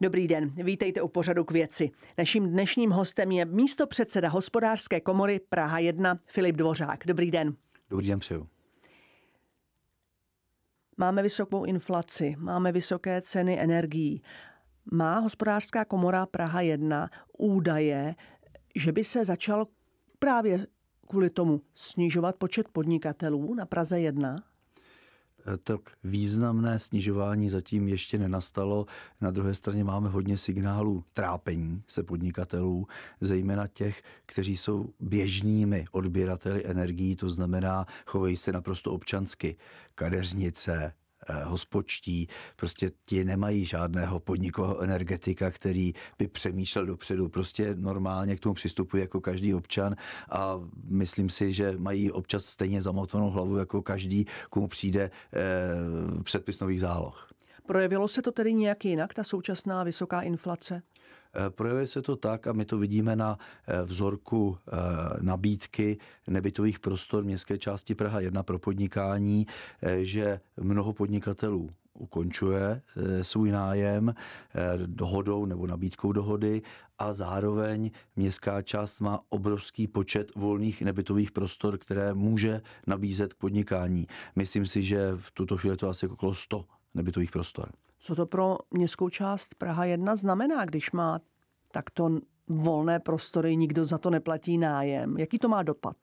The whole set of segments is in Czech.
Dobrý den, vítejte u pořadu k věci. Naším dnešním hostem je místo předseda hospodářské komory Praha 1 Filip Dvořák. Dobrý den. Dobrý den přeju. Máme vysokou inflaci, máme vysoké ceny energií. Má hospodářská komora Praha 1 údaje, že by se začal právě kvůli tomu snižovat počet podnikatelů na Praze 1? Eh, tak významné snižování zatím ještě nenastalo. Na druhé straně máme hodně signálů trápení se podnikatelů, zejména těch, kteří jsou běžnými odběrateli energií, to znamená, chovají se naprosto občansky. Kadeřnice, Eh, hospočtí, prostě ti nemají žádného podnikového energetika, který by přemýšlel dopředu. Prostě normálně k tomu přistupuje jako každý občan a myslím si, že mají občas stejně zamotanou hlavu jako každý, komu přijde eh, předpis nových záloh. Projevilo se to tedy nějak jinak, ta současná vysoká inflace? Eh, projevuje se to tak, a my to vidíme na eh, vzorku eh, nabídky nebytových prostor městské části Praha 1 pro podnikání, že mnoho podnikatelů ukončuje svůj nájem dohodou nebo nabídkou dohody a zároveň městská část má obrovský počet volných nebytových prostor, které může nabízet k podnikání. Myslím si, že v tuto chvíli to asi okolo 100 nebytových prostor. Co to pro městskou část Praha 1 znamená, když má takto volné prostory, nikdo za to neplatí nájem? Jaký to má dopad?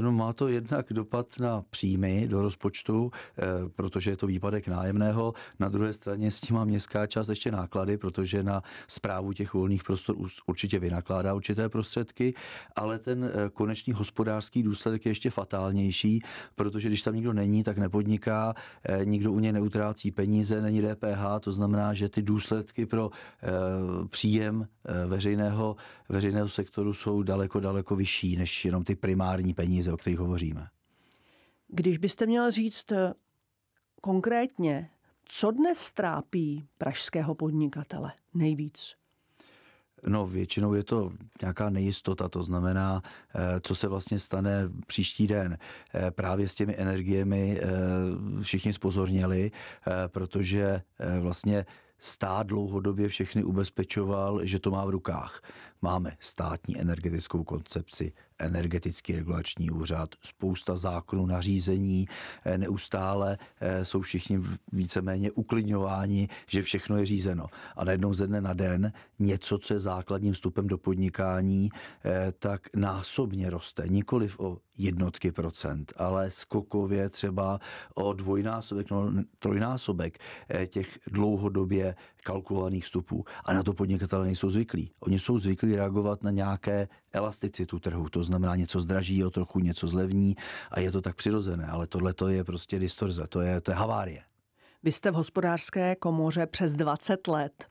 No má to jednak dopad na příjmy do rozpočtu, eh, protože je to výpadek nájemného. Na druhé straně s tím má městská část ještě náklady, protože na zprávu těch volných prostor určitě vynakládá určité prostředky, ale ten eh, konečný hospodářský důsledek je ještě fatálnější, protože když tam nikdo není, tak nepodniká, eh, nikdo u něj neutrácí peníze, není DPH, to znamená, že ty důsledky pro příjem veřejného, veřejného sektoru jsou daleko, daleko vyšší než jenom ty primární peníze peníze, o kterých hovoříme. Když byste měl říct eh, konkrétně, co dnes trápí pražského podnikatele nejvíc? No, většinou je to nějaká nejistota, to znamená, eh, co se vlastně stane příští den. Eh, právě s těmi energiemi všichni spozorněli, protože vlastně stát dlouhodobě všechny ubezpečoval, že to má v rukách. Máme státní energetickou koncepci, energetický regulační úřad, spousta zákonů, nařízení, eh, neustále eh, jsou všichni víceméně uklidňováni, že všechno je řízeno. A najednou ze dne na den něco, co je základním vstupem do podnikání, eh, tak násobně roste. Nikoliv o jednotky procent, ale skokově třeba o dvojnásobek, no, trojnásobek těch dlouhodobě kalkulovaných vstupů. A na to podnikatelé nejsou zvyklí. Oni jsou zvyklí reagovat na nějaké elasticitu trhu. To znamená něco zdraží, o trochu něco zlevní a je to tak přirozené, ale tohle to je prostě distorze, to je, to je havárie. Vy jste v hospodářské komoře přes 20 let.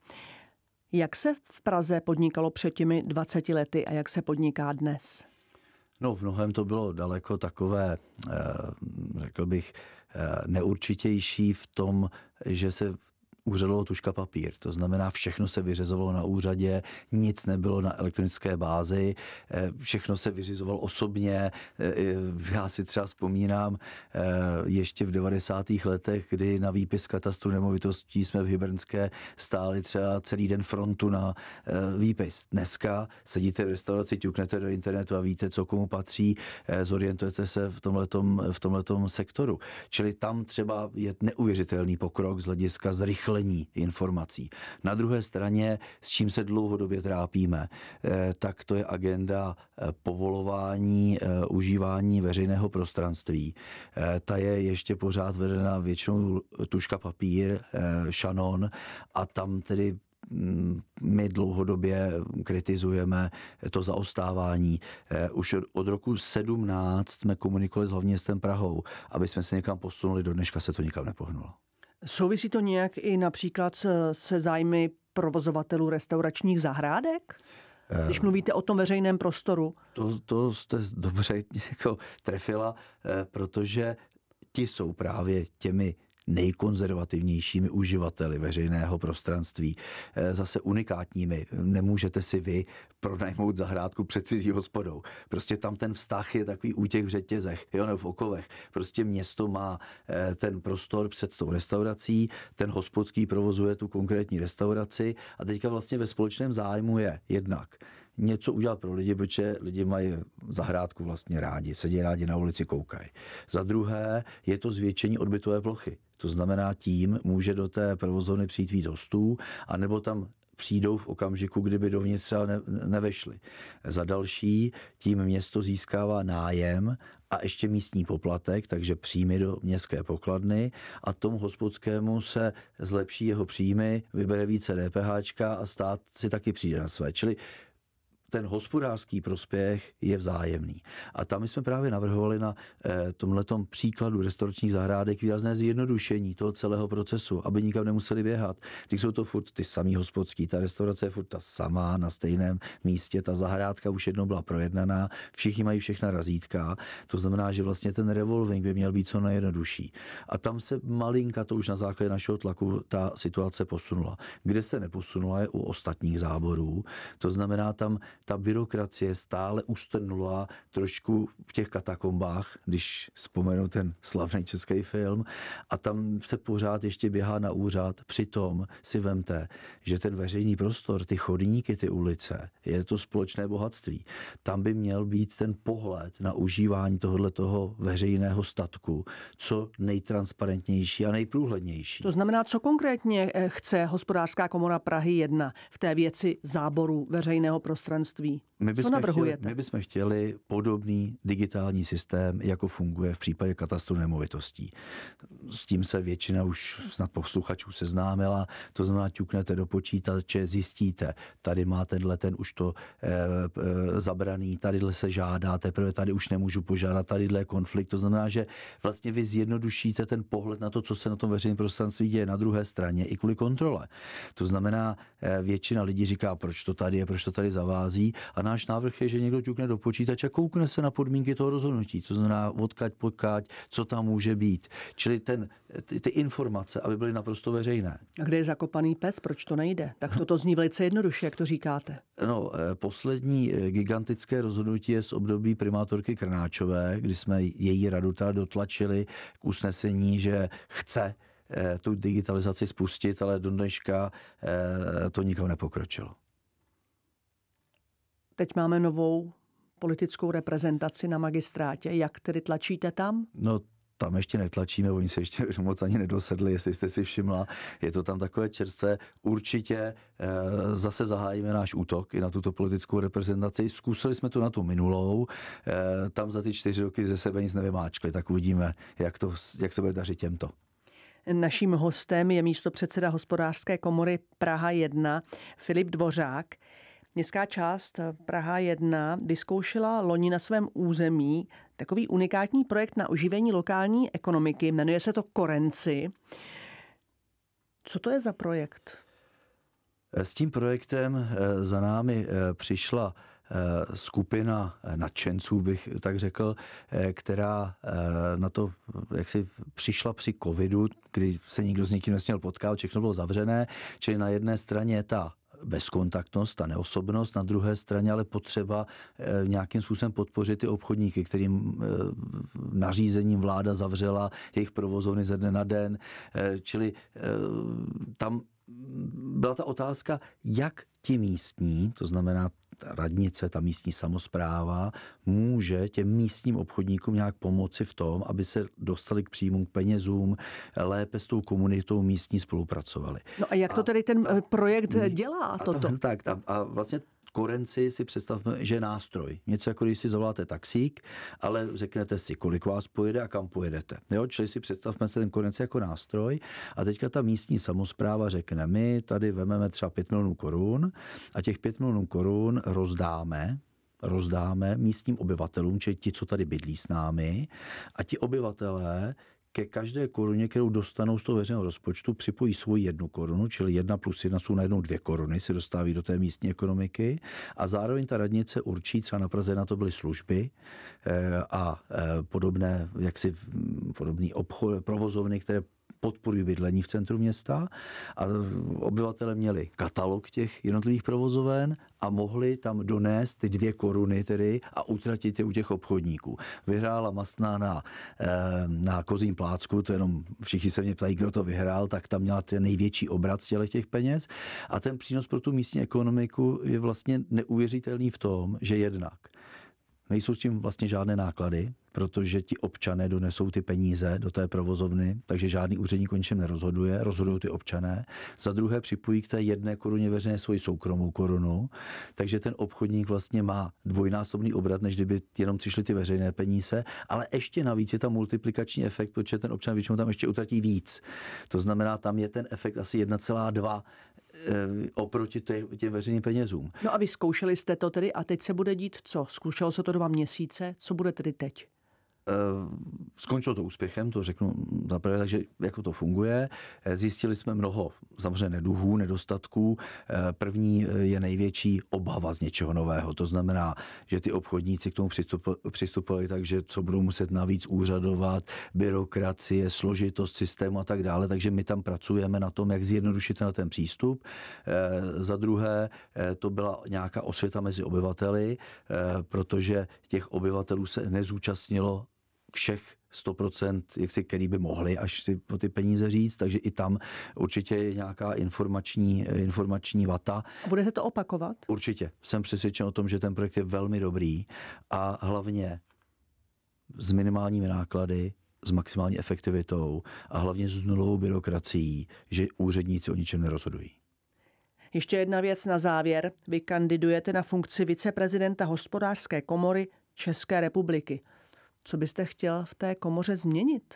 Jak se v Praze podnikalo před těmi 20 lety a jak se podniká dnes? No, v mnohem to bylo daleko takové, eh, řekl bych, eh, neurčitější v tom, že se úřadovou tuška papír. To znamená, všechno se vyřizovalo na úřadě, nic nebylo na elektronické bázi, eh, všechno se vyřizovalo osobně. Eh, já si třeba vzpomínám eh, ještě v 90. letech, kdy na výpis katastru nemovitostí jsme v Hybernské stáli třeba celý den frontu na výpis. Dneska sedíte v restauraci, ťuknete do internetu a víte, co komu patří, zorientujete se v tomhletom, v tomhletom sektoru. Čili tam třeba je neuvěřitelný pokrok z hlediska zrychlení zrychlení informací. Na druhé straně, s čím se dlouhodobě trápíme, eh, tak to je agenda eh, povolování eh, užívání veřejného prostranství. Ta je ještě pořád vedena většinou tuška papír, šanon a tam tedy mm, my dlouhodobě kritizujeme to zaostávání. Už od roku 17 jsme komunikovali s hlavním městem Prahou, aby jsme se někam posunuli, do dneška se to nikam nepohnulo. Souvisí to nějak i například se zájmy provozovatelů restauračních zahrádek? Eh. Když mluvíte o tom veřejném prostoru. To, to jste dobře jako trefila, eh, protože ti jsou právě těmi nejkonzervativnějšími uživateli veřejného prostranství. Eh, zase unikátními. Nemůžete si vy pronajmout zahrádku před cizí hospodou. Prostě tam ten vztah je takový u těch v řetězech, jo, nebo v okovech. Prostě město má eh, ten prostor před tou restaurací, ten hospodský provozuje tu konkrétní restauraci a teďka vlastně ve společném zájmu je jednak něco udělat pro lidi, protože lidi mají zahrádku vlastně rádi, sedí rádi na ulici, koukají. Za druhé je to zvětšení odbytové plochy. To znamená, tím může do té provozovny přijít víc hostů, anebo tam přijdou v okamžiku, kdyby dovnitř třeba ne, nevešli. Za další, tím město získává nájem a ještě místní poplatek, takže příjmy do městské pokladny a tomu hospodskému se zlepší jeho příjmy, vybere více DPH a stát si taky přijde na své. Čili ten hospodářský prospěch je vzájemný. A tam jsme právě navrhovali na eh, tomhletom příkladu restauračních zahrádek výrazné zjednodušení toho celého procesu, aby nikam nemuseli běhat. Teď jsou to furt ty samý hospodský, ta restaurace je furt ta samá na stejném místě, ta zahrádka už jednou byla projednaná, všichni mají všechna razítka, to znamená, že vlastně ten revolving by měl být co nejjednodušší. A tam se malinka, to už na základě našeho tlaku, ta situace posunula. Kde se neposunula je u ostatních záborů, to znamená tam ta byrokracie stále ustrnula trošku v těch katakombách, když vzpomenu ten slavný český film, a tam se pořád ještě běhá na úřad. Přitom si vemte, že ten veřejný prostor, ty chodníky, ty ulice, je to společné bohatství. Tam by měl být ten pohled na užívání tohoto toho veřejného statku, co nejtransparentnější a nejprůhlednější. To znamená, co konkrétně eh, chce hospodářská komora Prahy 1 v té věci záboru veřejného prostranství? školství. My Co navrhujete? Chtěli, my bychom chtěli podobný digitální systém, jako funguje v případě katastru nemovitostí. S tím se většina už snad posluchačů seznámila, to znamená ťuknete do počítače, zjistíte, tady má tenhle ten už to e, e, zabraný, tadyhle se žádá, teprve tady už nemůžu požádat, tadyhle je konflikt, to znamená, že vlastně vy zjednodušíte ten pohled na to, co se na tom veřejném prostranství děje na druhé straně i kvůli kontrole. To znamená, eh, většina lidí říká, proč to tady je, proč to tady zavází, schází a náš návrh je, že někdo ťukne do počítače a koukne se na podmínky toho rozhodnutí, to znamená odkaď, pokaď, co tam může být. Čili ten, ty, ty informace, aby byly naprosto veřejné. A kde je zakopaný pes, proč to nejde? Tak toto zní velice jednoduše, jak to říkáte. No, eh, poslední eh, gigantické rozhodnutí je z období primátorky Krnáčové, kdy jsme její radu teda dotlačili k usnesení, že chce eh, tu digitalizaci spustit, ale do dneška to nikam nepokročilo. Teď máme novou politickou reprezentaci na magistrátě. Jak tedy tlačíte tam? No tam ještě netlačíme, oni se ještě moc ani nedosedli, jestli jste si všimla. Je to tam takové čerstvé. Určitě e, zase zahájíme náš útok i na tuto politickou reprezentaci. Zkusili jsme to na tu minulou, e, tam za ty čtyři roky ze sebe nic nevymáčkli, tak uvidíme, jak, to, jak se bude dařit těmto. Naším hostem je místo předseda hospodářské komory Praha 1, Filip Dvořák. Městská část eh, Praha 1 vyzkoušela loni na svém území takový unikátní projekt na oživení lokální ekonomiky. Jmenuje se to Korenci. Co to je za projekt? Eh, s tím projektem eh, za námi přišla skupina nadšenců, bych tak řekl, která na to jak si přišla při covidu, kdy se nikdo s nikým nesměl potkat, všechno bylo zavřené, čili na jedné straně ta bezkontaktnost, ta neosobnost, na druhé straně ale potřeba eh, nějakým způsobem podpořit ty obchodníky, kterým eh, nařízením vláda zavřela jejich provozovny ze dne na den. Eh, čili tam byla ta otázka, jak ti místní, to znamená radnice, ta místní samozpráva, může těm místním obchodníkům nějak pomoci v tom, aby se dostali k příjmům, k penězům, lépe s tou komunitou místní spolupracovali. No a jak a to tedy ten eh, projekt hmm. dělá a toto? Tak, tak a vlastně korenci si představme, že je nástroj. Něco jako když si zavoláte taxík, ale řeknete si, kolik vás pojede a kam pojedete. Jo? Čili si představme se ten korenci jako nástroj a teďka ta místní samozpráva řekne, my tady vememe třeba 5 milionů korun a těch 5 milionů korun rozdáme rozdáme místním obyvatelům, či ti, co tady bydlí s námi, a ti obyvatelé ke každé koruně, kterou dostanou z toho veřejného rozpočtu, připojí svoji jednu korunu, čili jedna plus jedna jsou najednou dvě koruny, se dostávají do té místní ekonomiky a zároveň ta radnice určí, třeba na Praze na to byly služby eh, a eh, podobné, jaksi mm, podobný obchod, provozovny, které Podporují bydlení v centru města a obyvatele měli katalog těch jednotlivých provozoven a mohli tam donést ty dvě koruny tedy a utratit je u těch obchodníků. Vyhrála Masná na, eh, na Kozím plácku, to jenom všichni se mě ptají, kdo to vyhrál, tak tam měla ten největší obrat z těch peněz a ten přínos pro tu místní ekonomiku je vlastně neuvěřitelný v tom, že jednak nejsou s tím vlastně žádné náklady, protože ti občané donesou ty peníze do té provozovny, takže žádný úředník o ničem nerozhoduje, rozhodují ty občané. Za druhé připojí k té jedné koruně veřejné svoji soukromou korunu, takže ten obchodník vlastně má dvojnásobný obrat, než kdyby jenom přišly ty veřejné peníze, ale ještě navíc je tam multiplikační efekt, protože ten občan většinou tam ještě utratí víc. To znamená, tam je ten efekt asi 1,2 eh, oproti těm veřejným penězům. No a vy zkoušeli jste to tedy a teď se bude dít co? Zkoušelo se to dva měsíce, co bude tedy teď? Eh, skončilo to úspěchem, to řeknu zaprvé, takže jako to funguje. Eh, zjistili jsme mnoho samozřejmě neduhů, nedostatků. Eh, první je největší obava z něčeho nového. To znamená, že ty obchodníci k tomu přistupovali tak, že co budou muset navíc úřadovat, byrokracie, složitost systému a tak dále. Takže my tam pracujeme na tom, jak zjednodušit na ten přístup. Za druhé, to byla nějaká osvěta mezi obyvateli, protože těch obyvatelů se nezúčastnilo všech 100%, jak si, který by mohli až si po ty peníze říct, takže i tam určitě je nějaká informační, informační vata. A budete to opakovat? Určitě. Jsem přesvědčen o tom, že ten projekt je velmi dobrý a hlavně s minimálními náklady, s maximální efektivitou a hlavně s nulovou byrokracií, že úředníci o ničem nerozhodují. Ještě jedna věc na závěr. Vy kandidujete na funkci viceprezidenta hospodářské komory České republiky. Co byste chtěl v té komoře změnit?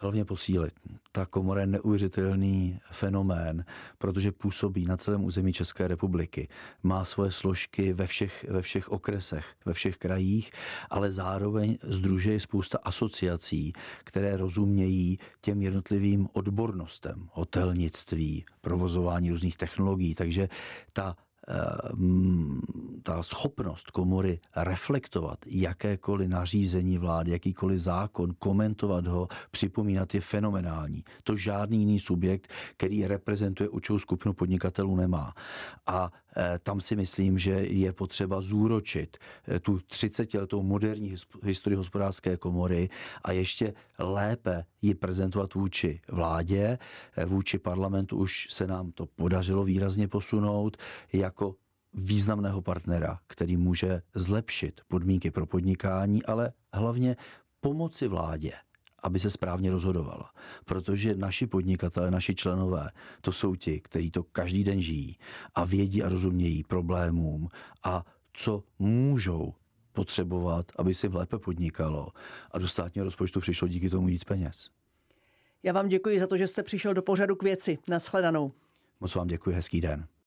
hlavně posílit. Ta komora je neuvěřitelný fenomén, protože působí na celém území České republiky. Má svoje složky ve všech, ve všech okresech, ve všech krajích, ale zároveň združuje spousta asociací, které rozumějí těm jednotlivým odbornostem, hotelnictví, provozování různých technologií. Takže ta Ehm, ta schopnost komory reflektovat jakékoliv nařízení vlády, jakýkoliv zákon, komentovat ho, připomínat je fenomenální. To žádný jiný subjekt, který reprezentuje určitou skupinu podnikatelů, nemá. A Eh, tam si myslím, že je potřeba zúročit eh, tu 30 letou moderní historii hospodářské komory a ještě lépe ji prezentovat vůči vládě, eh, vůči parlamentu už se nám to podařilo výrazně posunout jako významného partnera, který může zlepšit podmínky pro podnikání, ale hlavně pomoci vládě aby se správně rozhodovala. Protože naši podnikatelé, naši členové, to jsou ti, kteří to každý den žijí a vědí a rozumějí problémům a co můžou potřebovat, aby si lépe podnikalo a do státního rozpočtu přišlo díky tomu víc peněz. Já vám děkuji za to, že jste přišel do pořadu k věci. Naschledanou. Moc vám děkuji, hezký den.